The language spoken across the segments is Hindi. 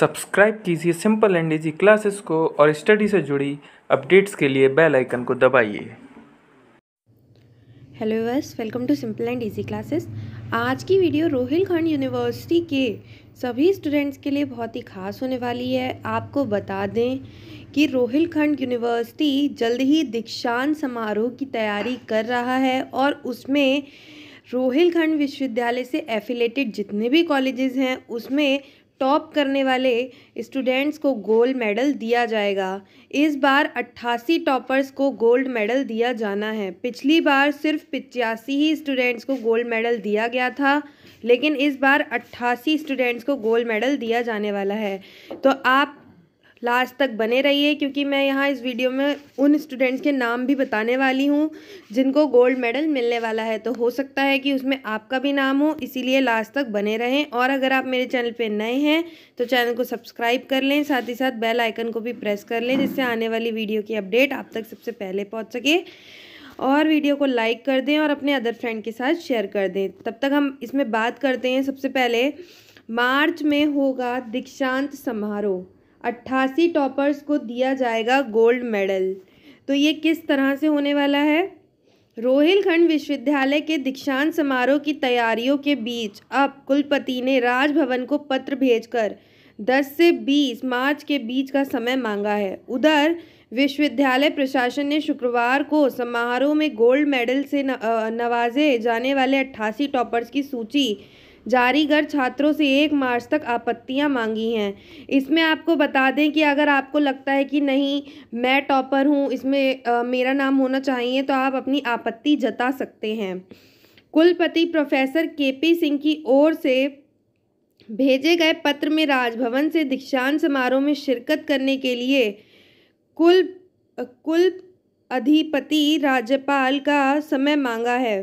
सब्सक्राइब कीजिए सिंपल एंड इजी क्लासेस को और स्टडी से जुड़ी अपडेट्स के लिए बेल आइकन को दबाइए hello viewers welcome to simple and easy classes आज की वीडियो रोहिलखंड यूनिवर्सिटी के सभी स्टूडेंट्स के लिए बहुत ही खास होने वाली है आपको बता दें कि रोहिलखंड यूनिवर्सिटी जल्द ही दीक्षांत समारोह की तैयारी कर रहा है और उसमें रोहिलखंड विश्वविद्यालय से एफिलेटेड जितने भी कॉलेजेस हैं उसमें टॉप करने वाले स्टूडेंट्स को गोल्ड मेडल दिया जाएगा इस बार अट्ठासी टॉपर्स को गोल्ड मेडल दिया जाना है पिछली बार सिर्फ पिचासी ही स्टूडेंट्स को गोल्ड मेडल दिया गया था लेकिन इस बार अट्ठासी स्टूडेंट्स को गोल्ड मेडल दिया जाने वाला है तो आप लास्ट तक बने रहिए क्योंकि मैं यहाँ इस वीडियो में उन स्टूडेंट्स के नाम भी बताने वाली हूँ जिनको गोल्ड मेडल मिलने वाला है तो हो सकता है कि उसमें आपका भी नाम हो इसीलिए लास्ट तक बने रहें और अगर आप मेरे चैनल पर नए हैं तो चैनल को सब्सक्राइब कर लें साथ ही साथ बेल आइकन को भी प्रेस कर लें जिससे आने वाली वीडियो की अपडेट आप तक सबसे पहले पहुँच सके और वीडियो को लाइक कर दें और अपने अदर फ्रेंड के साथ शेयर कर दें तब तक हम इसमें बात करते हैं सबसे पहले मार्च में होगा दीक्षांत समारोह अट्ठासी टॉपर्स को दिया जाएगा गोल्ड मेडल तो ये किस तरह से होने वाला है रोहिलखंड विश्वविद्यालय के दीक्षांत समारोह की तैयारियों के बीच अब कुलपति ने राजभवन को पत्र भेजकर 10 से 20 मार्च के बीच का समय मांगा है उधर विश्वविद्यालय प्रशासन ने शुक्रवार को समारोह में गोल्ड मेडल से नवाजे जाने वाले अट्ठासी टॉपर्स की सूची जारी कर छात्रों से एक मार्च तक आपत्तियाँ मांगी हैं इसमें आपको बता दें कि अगर आपको लगता है कि नहीं मैं टॉपर हूँ इसमें आ, मेरा नाम होना चाहिए तो आप अपनी आपत्ति जता सकते हैं कुलपति प्रोफेसर के पी सिंह की ओर से भेजे गए पत्र में राजभवन से दीक्षांत समारोह में शिरकत करने के लिए कुल कुल अधिपति राज्यपाल का समय मांगा है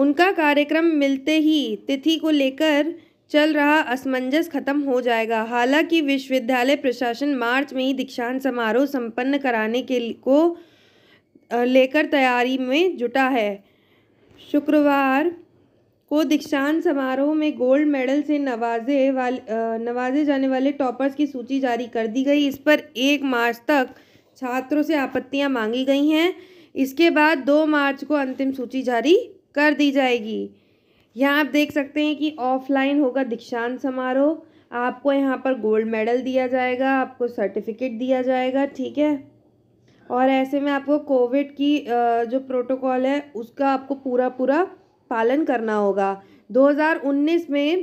उनका कार्यक्रम मिलते ही तिथि को लेकर चल रहा असमंजस खत्म हो जाएगा हालांकि विश्वविद्यालय प्रशासन मार्च में ही दीक्षांत समारोह संपन्न कराने के को लेकर तैयारी में जुटा है शुक्रवार को दीक्षांत समारोह में गोल्ड मेडल से नवाजे वाले नवाजे जाने वाले टॉपर्स की सूची जारी कर दी गई इस पर एक मार्च तक छात्रों से आपत्तियां मांगी गई हैं इसके बाद दो मार्च को अंतिम सूची जारी कर दी जाएगी यहाँ आप देख सकते हैं कि ऑफलाइन होगा दीक्षांत समारोह आपको यहाँ पर गोल्ड मेडल दिया जाएगा आपको सर्टिफिकेट दिया जाएगा ठीक है और ऐसे में आपको कोविड की जो प्रोटोकॉल है उसका आपको पूरा पूरा पालन करना होगा 2019 में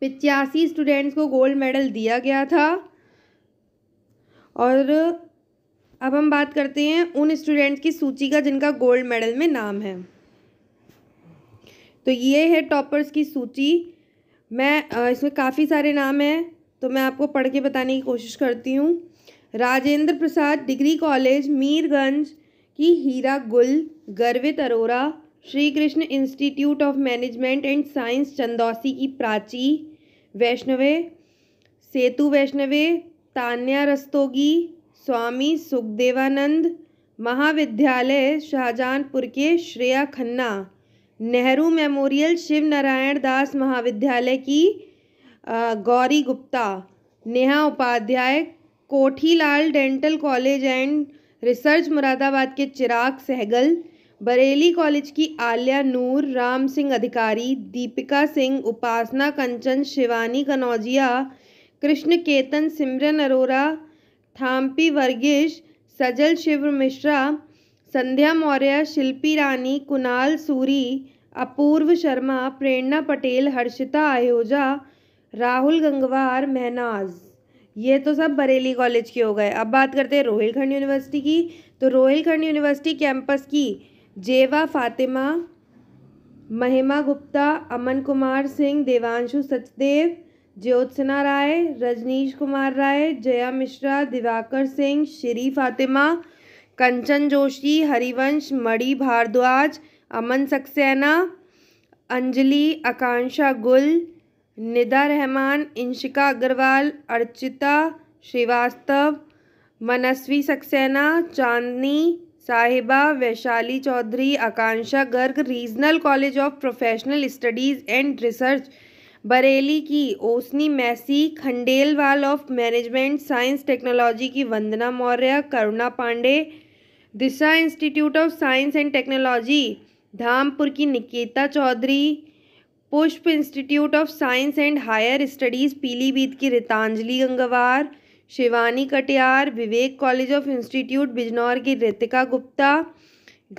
पिचासी स्टूडेंट्स को गोल्ड मेडल दिया गया था और अब हम बात करते हैं उन स्टूडेंट्स की सूची का जिनका गोल्ड मेडल में नाम है तो ये है टॉपर्स की सूची मैं इसमें काफ़ी सारे नाम हैं तो मैं आपको पढ़ के बताने की कोशिश करती हूँ राजेंद्र प्रसाद डिग्री कॉलेज मीरगंज की Hira Gul Garvit Arora Shri Krishna institute of management and science Chandausi की प्राची वैष्णवे सेतु वैष्णवे तान्या रस्तोगी स्वामी सुखदेवानंद महाविद्यालय शाहजहानपुर के श्रेया खन्ना नेहरू मेमोरियल शिव नारायण दास महाविद्यालय की Gauri Gupta Neha Upadhyay Kothilal dental college and research Moradabad के चिराग सहगल बरेली कॉलेज की आलिया नूर राम सिंह अधिकारी दीपिका सिंह उपासना कंचन शिवानी कनौजिया कृष्ण केतन सिमरन अरोरा थाम्पी वर्गीश सजल शिव मिश्रा संध्या मौर्य शिल्पी रानी कुणाल सूरी अपूर्व शर्मा प्रेरणा पटेल हर्षिता आयोजा राहुल गंगवार महनाज ये तो सब बरेली कॉलेज के हो गए अब बात करते हैं रोहिलखंड यूनिवर्सिटी की तो रोहिलखंड यूनिवर्सिटी कैंपस की जेवा फातिमा महिमा गुप्ता अमन कुमार सिंह देवांशु सचदेव ज्योत्सना राय रजनीश कुमार राय जया मिश्रा दिवाकर सिंह श्री फातिमा कंचन जोशी हरिवंश मणि भारद्वाज अमन सक्सेना अंजलि आकांक्षा गुल निदा रहमान इंशिका अग्रवाल अर्चिता श्रीवास्तव मनस्वी Saxena Chandni Sahiba Vaishali Chaudhary Akanksha Garg regional college of professional studies and research Bareilly की ओसनी मैसी Khandelwal of management science technology की Vandana Maurya Karuna Pandey Disha institute of science and technology Dhampur की Niketa Chaudhary Pushp institute of science and higher studies Pilibhit की Ritanjali Gangwar Shivani Katiyar Vivek college of institute Bijnor की रितिका गुप्ता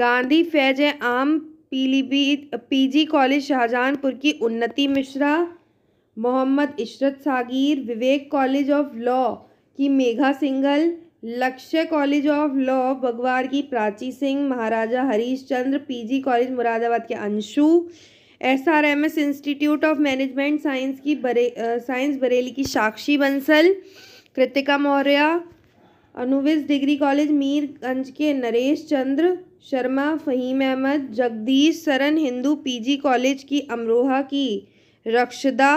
गांधी फैज आम पीलीभीत पीजी कॉलेज शाहजहानपुर की Unnati Mishra Mohammad Ishrat Sagir Vivek college of law की Megha Singhal Lakshya college of law Bagwar की प्राची सिंह महाराजा हरीश चंद्र पीजी कॉलेज मुरादाबाद के Anshu S R M S institute of management science की बरे साइंस बरेली की साक्षी बंसल कृतिका मौर्य अनुविस डिग्री कॉलेज मीरगंज के नरेश चंद्र शर्मा फ़हीम अहमद जगदीश सरन हिंदू पीजी कॉलेज की अमरोहा की रक्षदा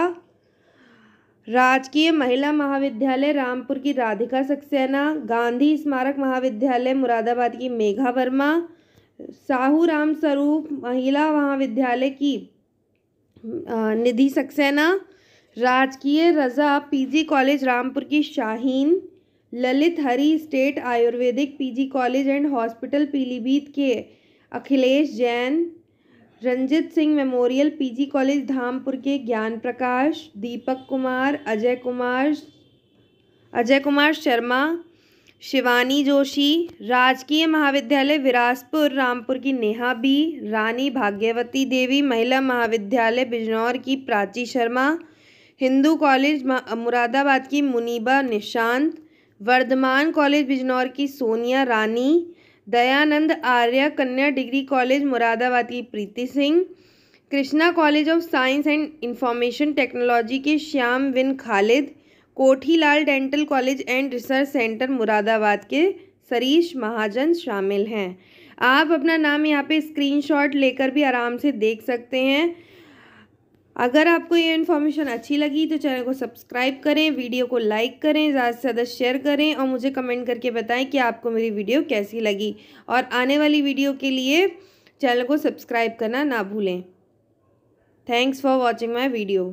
राजकीय महिला महाविद्यालय रामपुर की राधिका सक्सेना गांधी स्मारक महाविद्यालय मुरादाबाद की मेघा वर्मा साहू राम स्वरूप महिला महाविद्यालय की निधि सक्सेना राजकीय रजा पीजी कॉलेज रामपुर की Shaheen Lalit Hari state ayurvedic PG college and hospital Pilibhit के Akhilesh Jain Ranjit Singh memorial PG college Dhampur के ज्ञान प्रकाश दीपक कुमार अजय कुमार अजय कुमार शर्मा शिवानी जोशी राजकीय महाविद्यालय विरासपुर रामपुर की नेहा बी रानी भाग्यवती देवी महिला महाविद्यालय बिजनौर की प्राची शर्मा हिंदू कॉलेज मुरादाबाद की मुनीबा निशांत वर्धमान कॉलेज बिजनौर की सोनिया रानी दयानंद आर्य कन्या डिग्री कॉलेज मुरादाबाद की Preeti Singh Krishna college of science and information technology के श्याम विन Khalid Kothilal dental college and research centre Moradabad के सरीश महाजन शामिल हैं आप अपना नाम यहाँ पे स्क्रीनशॉट लेकर भी आराम से देख सकते हैं अगर आपको ये इन्फॉर्मेशन अच्छी लगी तो चैनल को सब्सक्राइब करें वीडियो को लाइक करें ज़्यादा से ज़्यादा शेयर करें और मुझे कमेंट करके बताएं कि आपको मेरी वीडियो कैसी लगी और आने वाली वीडियो के लिए चैनल को सब्सक्राइब करना ना भूलें thanks for watching my video